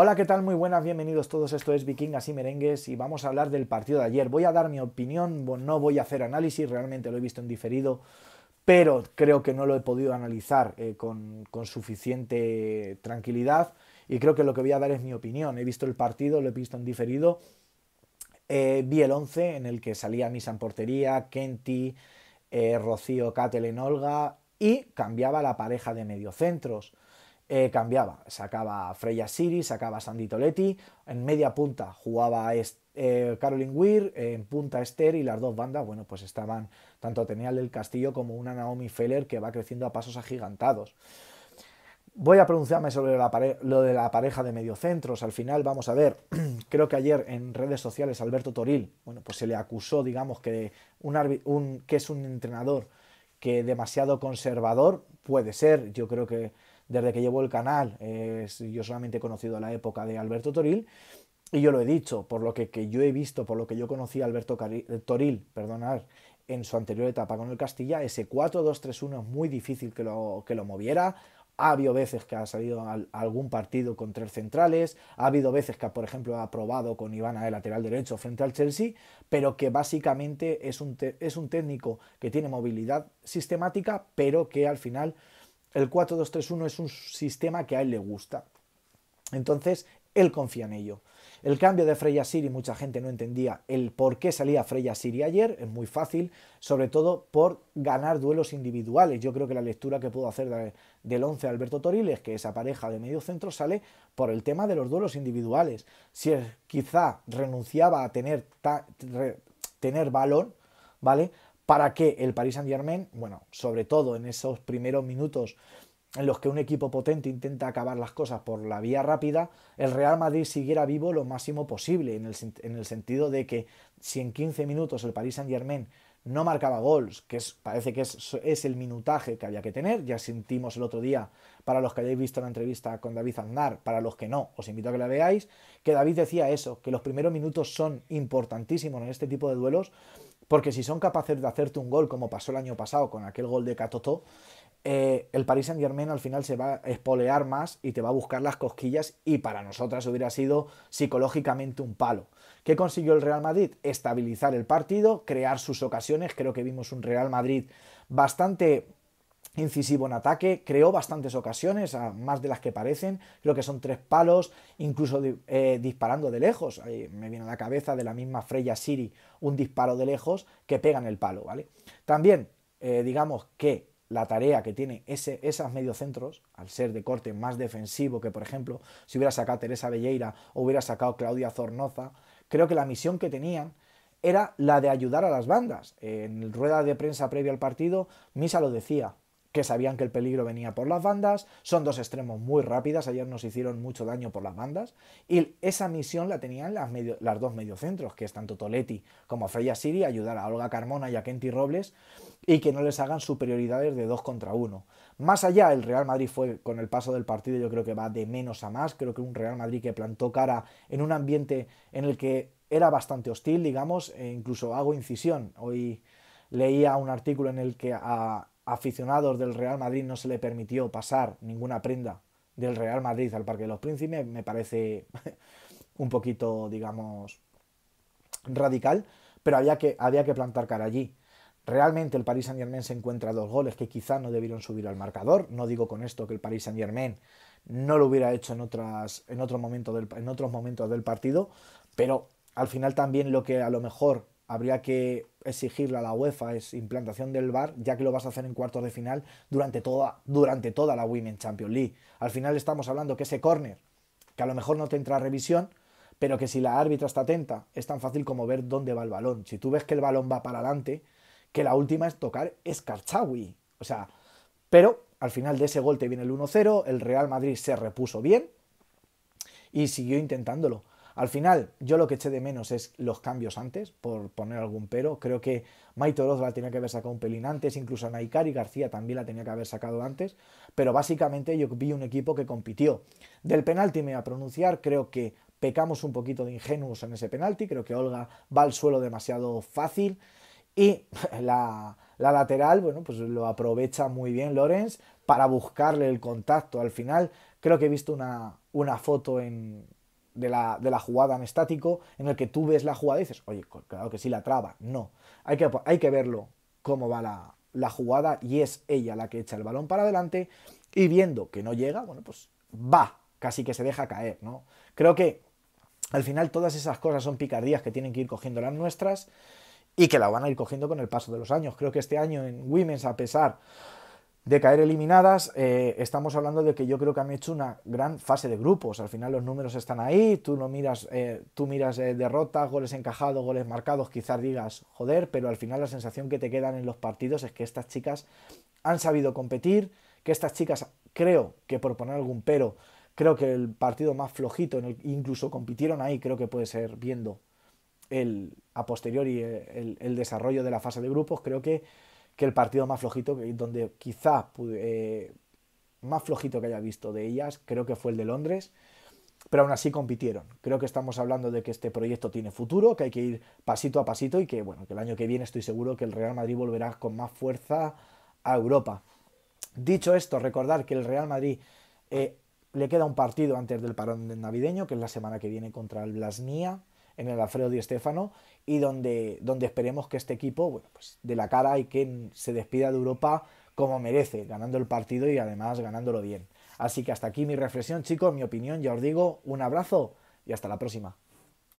Hola, ¿qué tal? Muy buenas, bienvenidos todos. Esto es Vikingas y Merengues y vamos a hablar del partido de ayer. Voy a dar mi opinión, no voy a hacer análisis, realmente lo he visto en diferido, pero creo que no lo he podido analizar eh, con, suficiente tranquilidad y creo que lo que voy a dar es mi opinión. He visto el partido, lo he visto en diferido. Eh, vi el 11 en el que salía Misa en portería, Kenty, eh, Rocío, Catel en Olga y cambiaba la pareja de mediocentros. Eh, cambiaba. Sacaba Freya Siri, sacaba Sandy Toletti, en media punta jugaba eh, Caroline Weir, en punta Esther y las dos bandas, bueno, pues estaban tanto Tenial del Castillo como una Naomi Feller que va creciendo a pasos agigantados. Voy a pronunciarme sobre la lo de la pareja de mediocentros. Al final, vamos a ver, creo que ayer en redes sociales Alberto Toril, bueno, pues se le acusó, digamos, que, un que es un entrenador que demasiado conservador, puede ser, yo creo que desde que llevo el canal, yo solamente he conocido la época de Alberto Toril, y yo lo he dicho, por lo que, yo he visto, por lo que yo conocí a Alberto eh, Toril, perdonar, en su anterior etapa con el Castilla, ese 4-2-3-1 es muy difícil que lo, que lo moviera, ha habido veces que ha salido algún partido con tres centrales, ha habido veces que, por ejemplo, ha probado con Ivana de lateral derecho frente al Chelsea, pero que básicamente es es un técnico que tiene movilidad sistemática, pero que al final el 4-2-3-1 es un sistema que a él le gusta. Entonces, él confía en ello. El cambio de Freya Siri, mucha gente no entendía el por qué salía Freya Siri ayer, es muy fácil, sobre todo por ganar duelos individuales. Yo creo que la lectura que puedo hacer del 11 Alberto Toriles, que esa pareja de medio centro sale por el tema de los duelos individuales. Si quizá renunciaba a tener, tener balón, ¿vale? para que el Paris Saint Germain, bueno, sobre todo en esos primeros minutos en los que un equipo potente intenta acabar las cosas por la vía rápida, el Real Madrid siguiera vivo lo máximo posible, en el, sentido de que si en 15 minutos el Paris Saint Germain no marcaba gols, que parece que es, es, el minutaje que había que tener. Ya sentimos el otro día, para los que hayáis visto la entrevista con David Aznar, para los que no, os invito a que la veáis, que David decía eso, que los primeros minutos son importantísimos en este tipo de duelos, porque si son capaces de hacerte un gol, como pasó el año pasado con aquel gol de Catoto, eh, el Paris Saint Germain al final se va a espolear más y te va a buscar las cosquillas y para nosotras hubiera sido psicológicamente un palo. ¿Qué consiguió el Real Madrid? Estabilizar el partido, crear sus ocasiones. Creo que vimos un Real Madrid bastante incisivo en ataque, creó bastantes ocasiones, más de las que parecen, creo que son tres palos, incluso eh, disparando de lejos, me viene a la cabeza de la misma Freya Siri, un disparo de lejos que pega en el palo, ¿vale? También, eh, digamos que la tarea que tiene ese, esas mediocentros, al ser de corte más defensivo que, por ejemplo, si hubiera sacado Teresa Belleira o hubiera sacado Claudia Zornoza, creo que la misión que tenían era la de ayudar a las bandas. En rueda de prensa previa al partido, Misa lo decía, que sabían que el peligro venía por las bandas, son dos extremos muy rápidas, ayer nos hicieron mucho daño por las bandas, y esa misión la tenían las, dos mediocentros, que es tanto Toletti como Freya Siri, ayudar a Olga Carmona y a Kenty Robles, y que no les hagan superioridades de dos contra uno. Más allá, el Real Madrid fue, con el paso del partido, yo creo que va de menos a más, creo que un Real Madrid que plantó cara en un ambiente en el que era bastante hostil, digamos, e incluso hago incisión, hoy leía un artículo en el que a aficionados del Real Madrid no se le permitió pasar ninguna prenda del Real Madrid al Parque de los Príncipes, me parece un poquito, digamos, radical, pero había que, había que plantar cara allí. Realmente el Paris Saint Germain se encuentra dos goles que quizá no debieron subir al marcador. No digo con esto que el Paris Saint Germain no lo hubiera hecho en, otras, en, en otros momentos del partido, pero al final también lo que a lo mejor habría que exigirle a la UEFA es implantación del VAR, ya que lo vas a hacer en cuartos de final durante toda, durante toda la Women's Champions League. Al final estamos hablando que ese córner, que a lo mejor no te entra revisión, pero que si la árbitra está atenta, es tan fácil como ver dónde va el balón. Si tú ves que el balón va para adelante, que la última es tocar Escarchawi. O sea, pero al final de ese gol te viene el 1-0, el Real Madrid se repuso bien y siguió intentándolo. Al final, yo lo que eché de menos es los cambios antes, por poner algún pero. Creo que Maito Oroz la tenía que haber sacado un pelín antes, incluso Naikari García también la tenía que haber sacado antes, pero básicamente yo vi un equipo que compitió. Del penalti me voy a pronunciar, creo que pecamos un poquito de ingenuos en ese penalti, creo que Olga va al suelo demasiado fácil y la, lateral, bueno, pues lo aprovecha muy bien Lorenz para buscarle el contacto. Al final, creo que he visto una, una foto en, de la, de la, jugada en estático, en el que tú ves la jugada y dices, oye, claro que sí la traba. No, hay que, hay que verlo cómo va la, la jugada y es ella la que echa el balón para adelante y viendo que no llega, bueno, pues va, casi que se deja caer, ¿no? Creo que al final todas esas cosas son picardías que tienen que ir cogiendo las nuestras y que la van a ir cogiendo con el paso de los años. Creo que este año en Women's, a pesar de caer eliminadas, eh, estamos hablando de que yo creo que han hecho una gran fase de grupos. Al final los números están ahí, tú no miras, eh, tú miras eh, derrotas, goles encajados, goles marcados, quizás digas joder, pero al final la sensación que te quedan en los partidos es que estas chicas han sabido competir, que estas chicas, creo que por poner algún pero, creo que el partido más flojito, en el, incluso compitieron ahí, creo que puede ser viendo el, a posteriori el desarrollo de la fase de grupos, creo que que el partido más flojito, donde quizá eh, más flojito que haya visto de ellas, creo que fue el de Londres, pero aún así compitieron. Creo que estamos hablando de que este proyecto tiene futuro, que hay que ir pasito a pasito y que, bueno, que el año que viene estoy seguro que el Real Madrid volverá con más fuerza a Europa. Dicho esto, recordar que el Real Madrid eh, le queda un partido antes del parón navideño, que es la semana que viene contra el Blasnia, en el Alfredo Di Stéfano y donde, donde esperemos que este equipo bueno, pues de la cara y que se despida de Europa como merece, ganando el partido y además ganándolo bien. Así que hasta aquí mi reflexión, chicos, mi opinión, ya os digo, un abrazo y hasta la próxima.